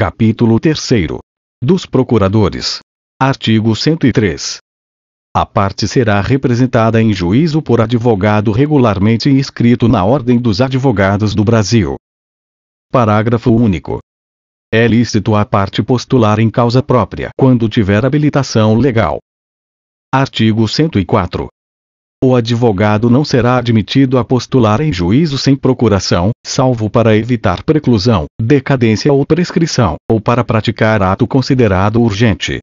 Capítulo 3 Dos Procuradores. Artigo 103. A parte será representada em juízo por advogado regularmente inscrito na Ordem dos Advogados do Brasil. Parágrafo único. É lícito a parte postular em causa própria quando tiver habilitação legal. Artigo 104 o advogado não será admitido a postular em juízo sem procuração, salvo para evitar preclusão, decadência ou prescrição, ou para praticar ato considerado urgente.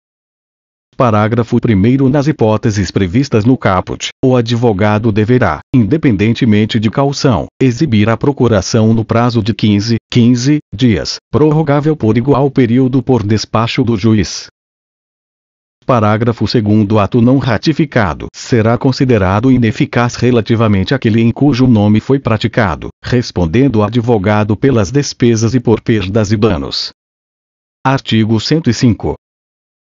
Parágrafo 1 Nas hipóteses previstas no caput, o advogado deverá, independentemente de caução, exibir a procuração no prazo de 15, 15 dias, prorrogável por igual período por despacho do juiz. Parágrafo 2 Ato não ratificado será considerado ineficaz relativamente àquele em cujo nome foi praticado, respondendo o advogado pelas despesas e por perdas e danos. Artigo 105.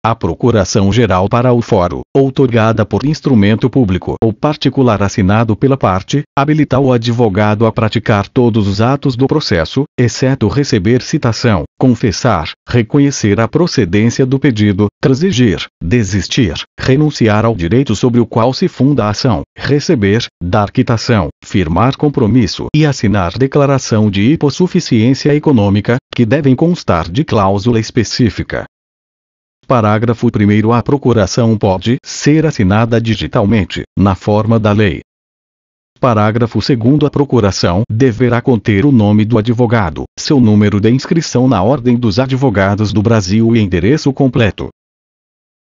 A Procuração-Geral para o Fórum, outorgada por instrumento público ou particular assinado pela parte, habilita o advogado a praticar todos os atos do processo, exceto receber citação, confessar, reconhecer a procedência do pedido, transigir, desistir, renunciar ao direito sobre o qual se funda a ação, receber, dar quitação, firmar compromisso e assinar declaração de hipossuficiência econômica, que devem constar de cláusula específica. Parágrafo 1 A procuração pode ser assinada digitalmente, na forma da lei. Parágrafo 2 A procuração deverá conter o nome do advogado, seu número de inscrição na Ordem dos Advogados do Brasil e endereço completo.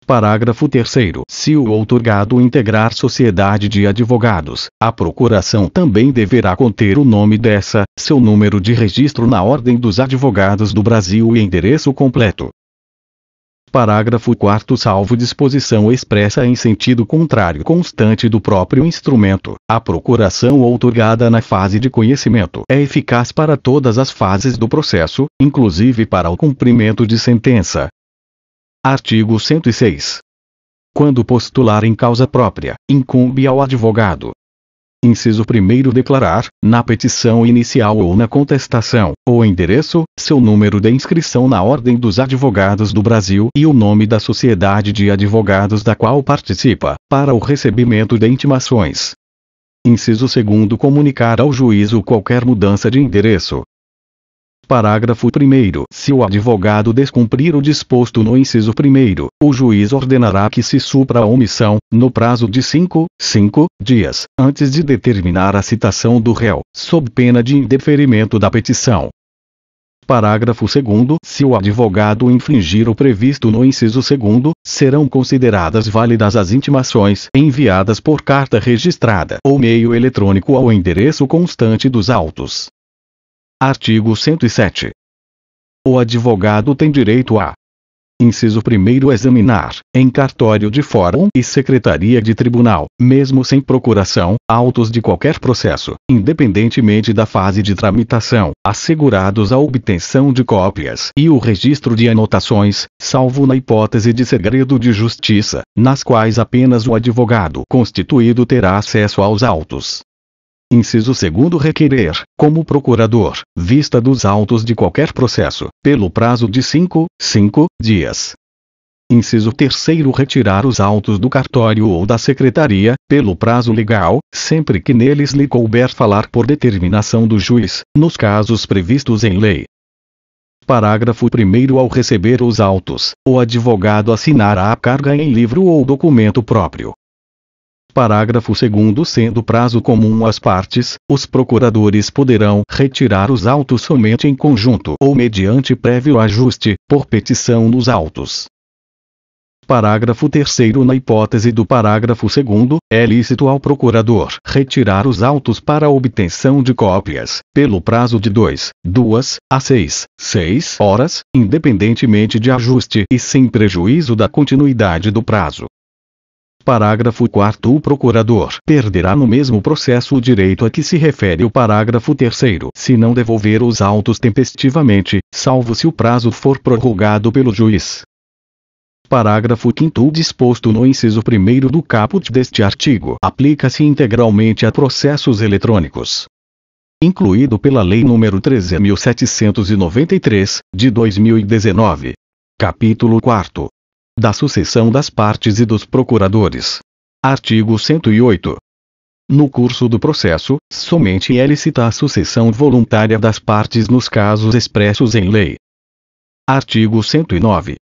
Parágrafo 3 Se o outorgado integrar sociedade de advogados, a procuração também deverá conter o nome dessa, seu número de registro na Ordem dos Advogados do Brasil e endereço completo. Parágrafo 4 Salvo disposição expressa em sentido contrário constante do próprio instrumento, a procuração outorgada na fase de conhecimento é eficaz para todas as fases do processo, inclusive para o cumprimento de sentença. Artigo 106. Quando postular em causa própria, incumbe ao advogado, inciso 1 declarar, na petição inicial ou na contestação, o endereço, seu número de inscrição na Ordem dos Advogados do Brasil e o nome da sociedade de advogados da qual participa, para o recebimento de intimações. Inciso 2 Comunicar ao juízo qualquer mudança de endereço, Parágrafo 1. Se o advogado descumprir o disposto no inciso 1, o juiz ordenará que se supra a omissão, no prazo de 5, 5 dias, antes de determinar a citação do réu, sob pena de indeferimento da petição. Parágrafo 2. Se o advogado infringir o previsto no inciso 2, serão consideradas válidas as intimações enviadas por carta registrada ou meio eletrônico ao endereço constante dos autos. Artigo 107. O advogado tem direito a Inciso 1 Examinar, em cartório de fórum e secretaria de tribunal, mesmo sem procuração, autos de qualquer processo, independentemente da fase de tramitação, assegurados a obtenção de cópias e o registro de anotações, salvo na hipótese de segredo de justiça, nas quais apenas o advogado constituído terá acesso aos autos. Inciso segundo requerer, como procurador, vista dos autos de qualquer processo, pelo prazo de 5, 5 dias. Inciso terceiro retirar os autos do cartório ou da secretaria, pelo prazo legal, sempre que neles lhe couber falar por determinação do juiz, nos casos previstos em lei. Parágrafo 1 Ao receber os autos, o advogado assinará a carga em livro ou documento próprio, Parágrafo 2 Sendo prazo comum às partes, os procuradores poderão retirar os autos somente em conjunto ou mediante prévio ajuste, por petição nos autos. Parágrafo 3 Na hipótese do parágrafo 2, é lícito ao procurador retirar os autos para obtenção de cópias, pelo prazo de 2, 2 a 6, 6 horas, independentemente de ajuste e sem prejuízo da continuidade do prazo. Parágrafo 4 O procurador perderá no mesmo processo o direito a que se refere o parágrafo 3 se não devolver os autos tempestivamente, salvo se o prazo for prorrogado pelo juiz. Parágrafo 5 O disposto no inciso 1 do caput deste artigo aplica-se integralmente a processos eletrônicos. Incluído pela Lei nº 13.793, de 2019. Capítulo 4 da sucessão das partes e dos procuradores. Artigo 108. No curso do processo, somente é lícita a sucessão voluntária das partes nos casos expressos em lei. Artigo 109.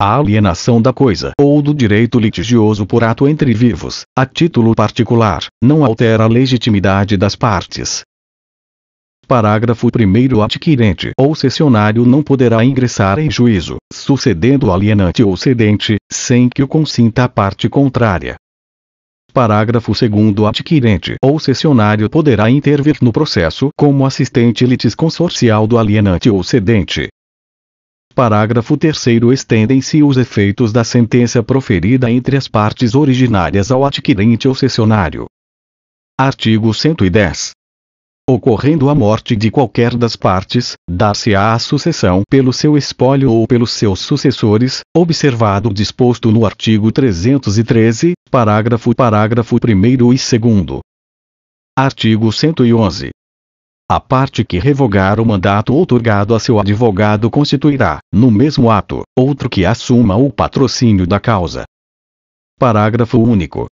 A alienação da coisa ou do direito litigioso por ato entre vivos, a título particular, não altera a legitimidade das partes, Parágrafo 1 O adquirente ou cessionário não poderá ingressar em juízo, sucedendo o alienante ou cedente, sem que o consinta a parte contrária. Parágrafo 2 O adquirente ou cessionário poderá intervir no processo como assistente litisconsorcial do alienante ou cedente. Parágrafo 3 Estendem-se os efeitos da sentença proferida entre as partes originárias ao adquirente ou cessionário. Artigo 110. Ocorrendo a morte de qualquer das partes, dar-se-á a sucessão pelo seu espólio ou pelos seus sucessores, observado o disposto no artigo 313, parágrafo parágrafo 1 e 2. Artigo 111. A parte que revogar o mandato outorgado a seu advogado constituirá, no mesmo ato, outro que assuma o patrocínio da causa. Parágrafo único.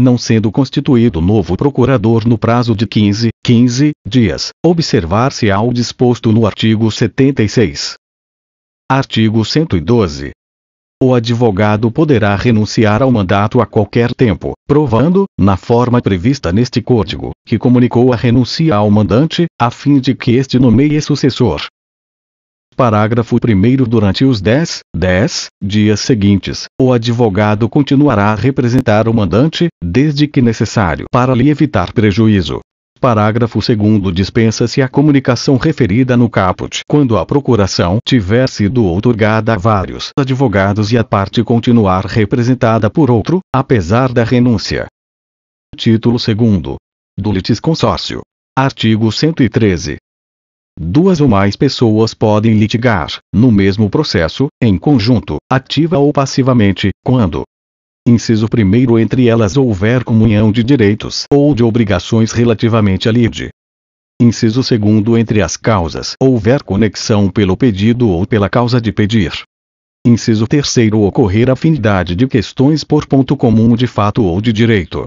Não sendo constituído novo procurador no prazo de 15, 15 dias, observar-se-á o disposto no artigo 76. Artigo 112. O advogado poderá renunciar ao mandato a qualquer tempo, provando, na forma prevista neste código, que comunicou a renúncia ao mandante, a fim de que este nomeie sucessor. Parágrafo 1 Durante os 10, 10 dias seguintes, o advogado continuará a representar o mandante, desde que necessário para lhe evitar prejuízo. Parágrafo 2 Dispensa-se a comunicação referida no caput quando a procuração tiver sido outorgada a vários advogados e a parte continuar representada por outro, apesar da renúncia. Título 2 do litisconsórcio. Artigo 113. Duas ou mais pessoas podem litigar, no mesmo processo, em conjunto, ativa ou passivamente, quando Inciso 1 Entre elas houver comunhão de direitos ou de obrigações relativamente à lide. Inciso 2 Entre as causas houver conexão pelo pedido ou pela causa de pedir. Inciso 3 Ocorrer afinidade de questões por ponto comum de fato ou de direito.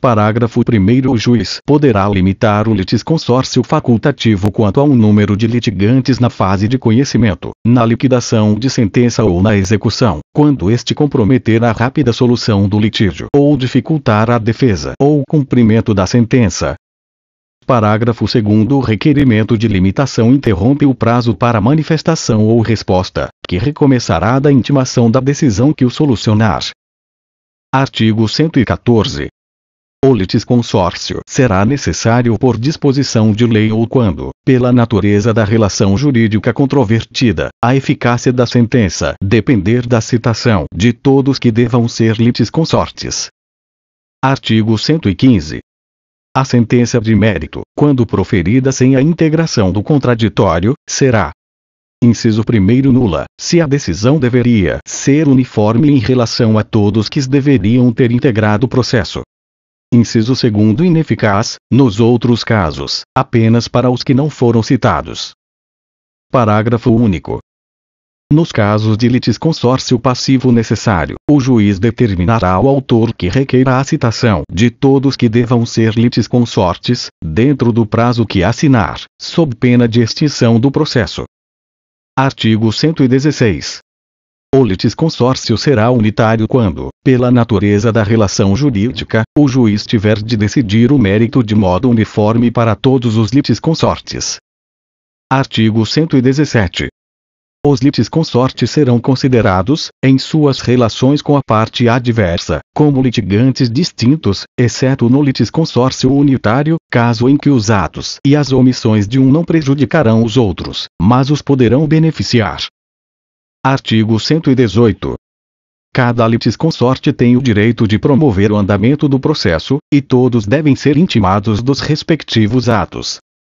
Parágrafo 1 O juiz poderá limitar o litisconsórcio facultativo quanto ao número de litigantes na fase de conhecimento, na liquidação de sentença ou na execução, quando este comprometer a rápida solução do litígio ou dificultar a defesa ou cumprimento da sentença. Parágrafo 2 O requerimento de limitação interrompe o prazo para manifestação ou resposta, que recomeçará da intimação da decisão que o solucionar. Artigo 114. O litisconsórcio será necessário por disposição de lei ou quando, pela natureza da relação jurídica controvertida, a eficácia da sentença depender da citação de todos que devam ser litisconsortes. Artigo 115. A sentença de mérito, quando proferida sem a integração do contraditório, será, Inciso 1 nula, se a decisão deveria ser uniforme em relação a todos que deveriam ter integrado o processo, Inciso segundo ineficaz, nos outros casos, apenas para os que não foram citados. Parágrafo único. Nos casos de consórcio passivo necessário, o juiz determinará ao autor que requeira a citação de todos que devam ser litisconsortes, dentro do prazo que assinar, sob pena de extinção do processo. Artigo 116. O litisconsórcio será unitário quando, pela natureza da relação jurídica, o juiz tiver de decidir o mérito de modo uniforme para todos os litisconsortes. Artigo 117. Os litisconsortes serão considerados, em suas relações com a parte adversa, como litigantes distintos, exceto no litisconsórcio unitário, caso em que os atos e as omissões de um não prejudicarão os outros, mas os poderão beneficiar. Artigo 118. Cada litisconsorte tem o direito de promover o andamento do processo, e todos devem ser intimados dos respectivos atos.